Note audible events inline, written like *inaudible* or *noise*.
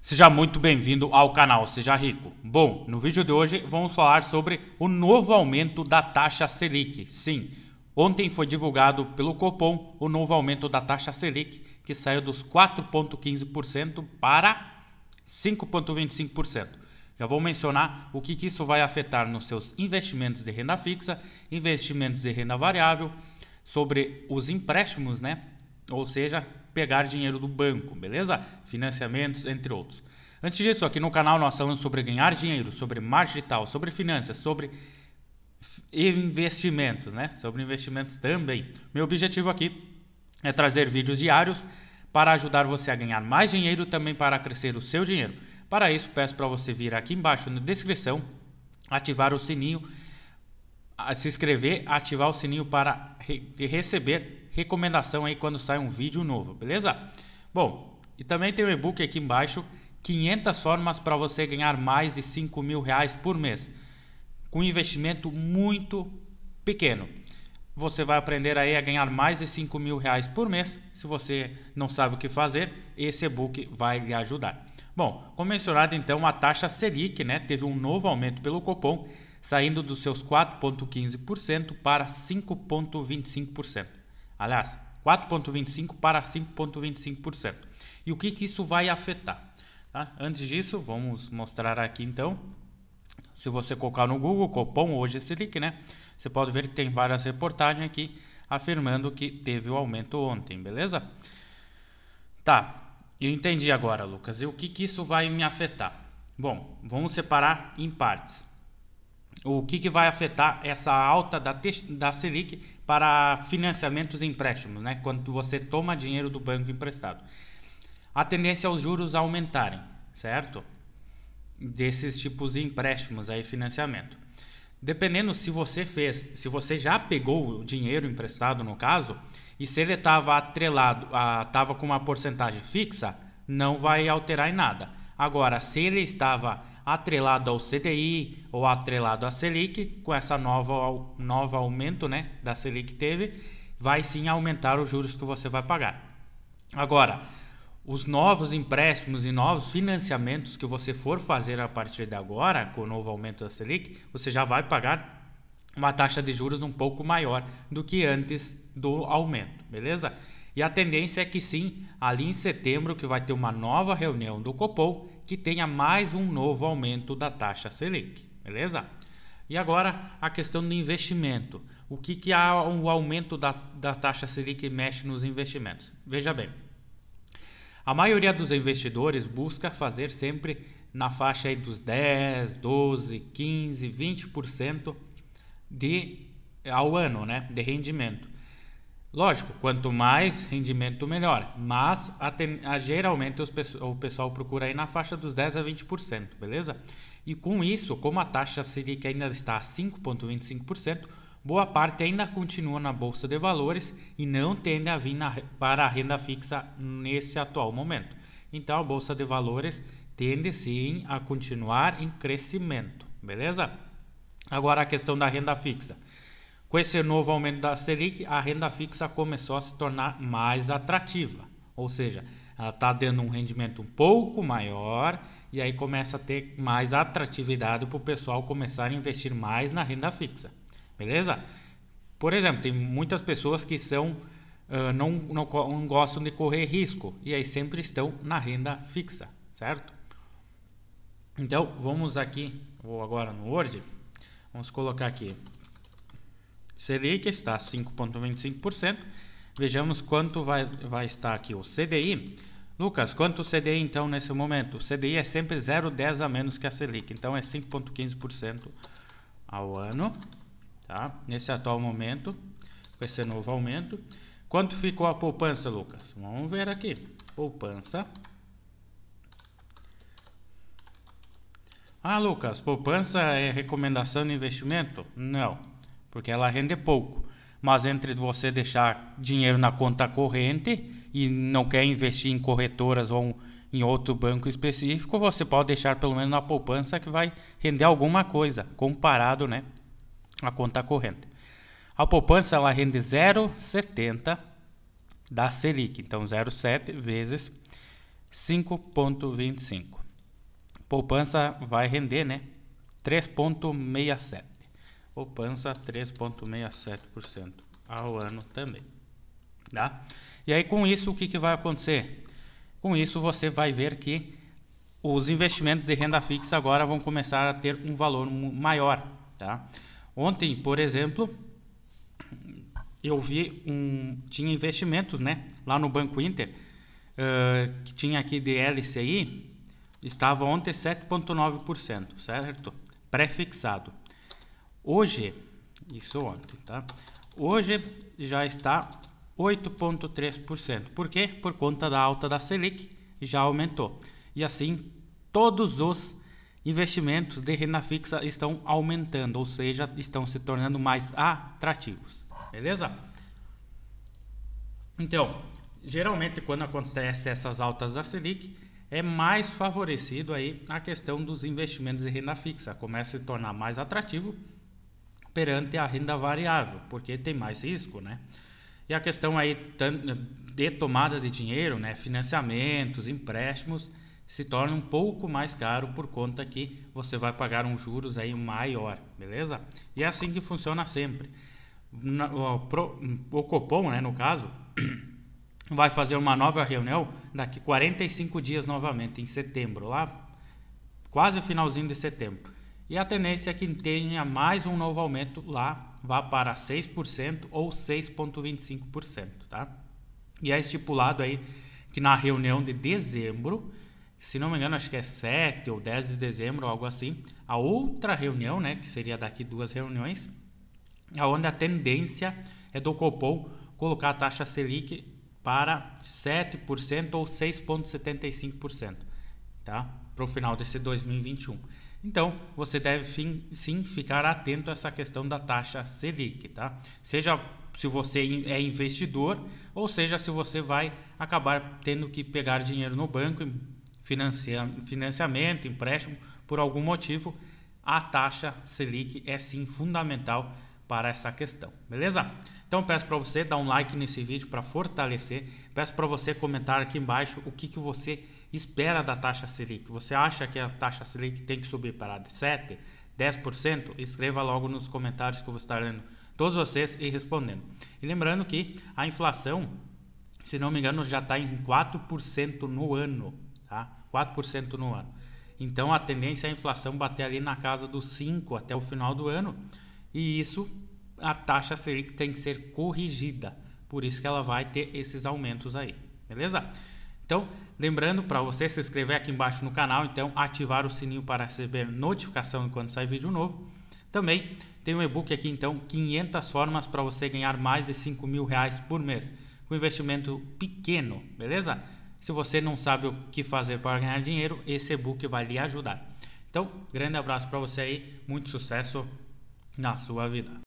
Seja muito bem-vindo ao canal Seja Rico. Bom, no vídeo de hoje vamos falar sobre o novo aumento da taxa Selic. Sim, ontem foi divulgado pelo Copom o novo aumento da taxa Selic, que saiu dos 4,15% para 5,25%. Já vou mencionar o que, que isso vai afetar nos seus investimentos de renda fixa, investimentos de renda variável, sobre os empréstimos, né? Ou seja, pegar dinheiro do banco, beleza? Financiamentos, entre outros. Antes disso, aqui no canal nós falamos sobre ganhar dinheiro, sobre marketing digital, sobre finanças, sobre investimentos, né? Sobre investimentos também. Meu objetivo aqui é trazer vídeos diários para ajudar você a ganhar mais dinheiro também para crescer o seu dinheiro. Para isso, peço para você vir aqui embaixo na descrição, ativar o sininho, se inscrever, ativar o sininho para re receber recomendação aí quando sai um vídeo novo, beleza? Bom, e também tem o um e-book aqui embaixo, 500 formas para você ganhar mais de 5 mil reais por mês, com investimento muito pequeno. Você vai aprender aí a ganhar mais de 5 mil reais por mês. Se você não sabe o que fazer, esse e-book vai lhe ajudar. Bom, comensurado então a taxa Selic, né? Teve um novo aumento pelo Copom, saindo dos seus 4,15% para 5,25%. Aliás, 4,25% para 5,25%. E o que, que isso vai afetar? Tá? Antes disso, vamos mostrar aqui então. Se você colocar no Google Copom hoje esse link, né? Você pode ver que tem várias reportagens aqui afirmando que teve o um aumento ontem, beleza? Tá, eu entendi agora, Lucas. E o que, que isso vai me afetar? Bom, vamos separar em partes o que, que vai afetar essa alta da, da Selic para financiamentos e empréstimos, né? quando você toma dinheiro do banco emprestado. A tendência é os juros aumentarem, certo? Desses tipos de empréstimos aí, financiamento. Dependendo se você fez, se você já pegou o dinheiro emprestado no caso, e se ele estava atrelado, estava com uma porcentagem fixa, não vai alterar em nada. Agora, se ele estava atrelado ao CDI ou atrelado à Selic, com essa nova nova aumento, né, da Selic teve, vai sim aumentar os juros que você vai pagar. Agora, os novos empréstimos e novos financiamentos que você for fazer a partir de agora, com o novo aumento da Selic, você já vai pagar uma taxa de juros um pouco maior do que antes do aumento, beleza? E a tendência é que sim, ali em setembro que vai ter uma nova reunião do Copom que tenha mais um novo aumento da taxa Selic, beleza? E agora a questão do investimento. O que, que o aumento da, da taxa Selic mexe nos investimentos? Veja bem, a maioria dos investidores busca fazer sempre na faixa aí dos 10, 12, 15, 20% de, ao ano né, de rendimento. Lógico, quanto mais rendimento, melhor. Mas a, a, ah, geralmente os, o pessoal procura aí na faixa dos 10 a 20%, beleza? E com isso, como a taxa Selic ainda está a 5,25%, boa parte ainda continua na Bolsa de Valores e não tende a vir na, para a renda fixa nesse atual momento. Então a Bolsa de Valores tende sim a continuar em crescimento, beleza? Agora a questão da renda fixa. Com esse novo aumento da Selic, a renda fixa começou a se tornar mais atrativa, ou seja, ela está dando um rendimento um pouco maior e aí começa a ter mais atratividade para o pessoal começar a investir mais na renda fixa, beleza? Por exemplo, tem muitas pessoas que são uh, não, não, não gostam de correr risco e aí sempre estão na renda fixa, certo? Então vamos aqui, vou agora no Word, vamos colocar aqui Selic está 5,25%. Vejamos quanto vai, vai estar aqui o CDI. Lucas, quanto o CDI então nesse momento? O CDI é sempre 0,10 a menos que a Selic, então é 5,15% ao ano, tá? Nesse atual momento, com esse novo aumento. Quanto ficou a poupança, Lucas? Vamos ver aqui. Poupança. Ah, Lucas, poupança é recomendação de investimento? Não porque ela rende pouco. Mas entre você deixar dinheiro na conta corrente e não quer investir em corretoras ou em outro banco específico, você pode deixar pelo menos na poupança que vai render alguma coisa, comparado né, à conta corrente. A poupança ela rende 0,70 da Selic, então 0,7 vezes 5,25. Poupança vai render né, 3,67 poupança 3,67% ao ano também. Tá? E aí com isso o que, que vai acontecer? Com isso você vai ver que os investimentos de renda fixa agora vão começar a ter um valor maior. Tá? Ontem, por exemplo, eu vi um. Tinha investimentos né, lá no Banco Inter, uh, que tinha aqui de LCI, estava ontem 7,9%, certo? Prefixado. Hoje, isso ontem, tá? Hoje já está 8,3%. Por quê? Por conta da alta da Selic, já aumentou. E assim, todos os investimentos de renda fixa estão aumentando, ou seja, estão se tornando mais atrativos. Beleza? Então, geralmente quando acontece essas altas da Selic, é mais favorecido aí a questão dos investimentos de renda fixa, começa a se tornar mais atrativo perante a renda variável, porque tem mais risco, né? E a questão aí de tomada de dinheiro, né, financiamentos, empréstimos, se torna um pouco mais caro por conta que você vai pagar uns juros aí maior, beleza? E é assim que funciona sempre. O Copom, né, no caso, *clears throat* vai fazer uma nova reunião daqui 45 dias novamente, em setembro, lá quase finalzinho de setembro. E a tendência é que tenha mais um novo aumento lá, vá para 6% ou 6,25%, tá? E é estipulado aí que na reunião de dezembro, se não me engano, acho que é 7 ou 10 de dezembro, algo assim, a outra reunião, né, que seria daqui duas reuniões, onde a tendência é do Copom colocar a taxa Selic para 7% ou 6,75%, tá? Para o final desse 2021. Então, você deve sim, ficar atento a essa questão da taxa Selic, tá? Seja se você é investidor ou seja se você vai acabar tendo que pegar dinheiro no banco, financiamento, empréstimo, por algum motivo, a taxa Selic é sim fundamental para essa questão, beleza? Então peço para você dar um like nesse vídeo para fortalecer, peço para você comentar aqui embaixo o que, que você espera da taxa Selic? Você acha que a taxa Selic tem que subir para 7, 10%? Escreva logo nos comentários que eu vou estar lendo todos vocês e respondendo. E lembrando que a inflação, se não me engano, já está em 4% no ano, tá? 4% no ano. Então a tendência é a inflação bater ali na casa dos 5 até o final do ano, e isso a taxa Selic tem que ser corrigida. Por isso que ela vai ter esses aumentos aí, beleza? Então, lembrando para você se inscrever aqui embaixo no canal, então ativar o sininho para receber notificação enquanto sai vídeo novo. Também tem um e-book aqui, então, 500 formas para você ganhar mais de 5 mil reais por mês, com investimento pequeno, beleza? Se você não sabe o que fazer para ganhar dinheiro, esse e-book vai lhe ajudar. Então, grande abraço para você aí, muito sucesso na sua vida.